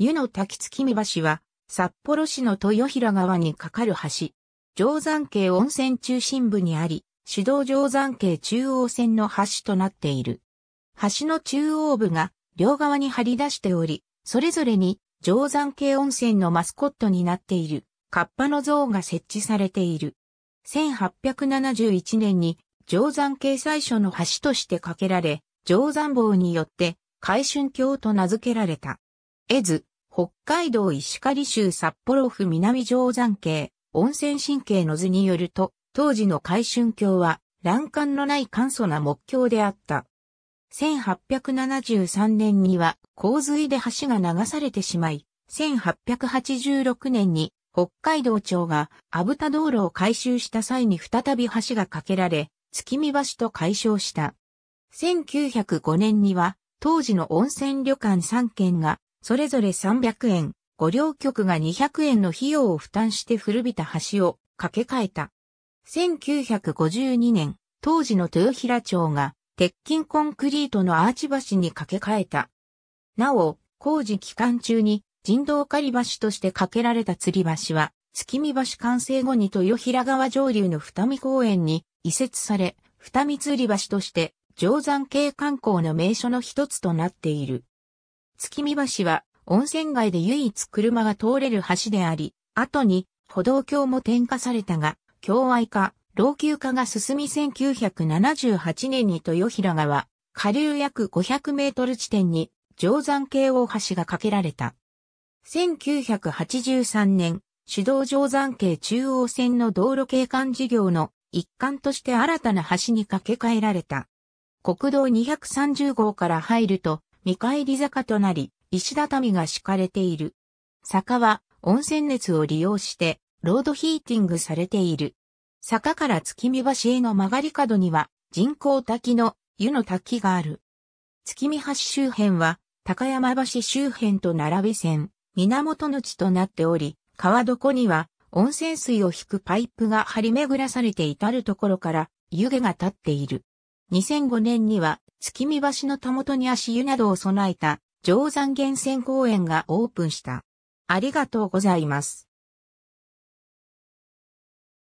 湯の滝月見橋は、札幌市の豊平川に架かる橋。定山渓温泉中心部にあり、主道定山渓中央線の橋となっている。橋の中央部が両側に張り出しており、それぞれに定山渓温泉のマスコットになっている、カッパの像が設置されている。1871年に定山系最初の橋として架けられ、定山坊によって、海春橋と名付けられた。絵図、北海道石狩州札幌府南定山系、温泉神経の図によると、当時の海春橋は、欄干のない簡素な木橋であった。1873年には洪水で橋が流されてしまい、1886年に北海道庁が阿武田道路を改修した際に再び橋が架けられ、月見橋と解消した。1905年には当時の温泉旅館3軒がそれぞれ300円、五両局が200円の費用を負担して古びた橋を架け替えた。1952年、当時の豊平町が鉄筋コンクリートのアーチ橋に架け替えた。なお、工事期間中に人道仮橋として架けられた吊り橋は、月見橋完成後に豊平川上流の二見公園に移設され、二見吊り橋として、定山系観光の名所の一つとなっている。月見橋は温泉街で唯一車が通れる橋であり、後に歩道橋も点火されたが、境愛化、老朽化が進み1978年に豊平川、下流約500メートル地点に定山系大橋が架けられた。1983年、主道定山系中央線の道路景観事業の一環として新たな橋に架け替えられた。国道230号から入ると、見返り坂となり、石畳が敷かれている。坂は温泉熱を利用してロードヒーティングされている。坂から月見橋への曲がり角には人工滝の湯の滝がある。月見橋周辺は高山橋周辺と並び線、源の地となっており、川床には温泉水を引くパイプが張り巡らされて至るところから湯気が立っている。2005年には月見橋のたもとに足湯などを備えた、定山源泉公園がオープンした。ありがとうございます。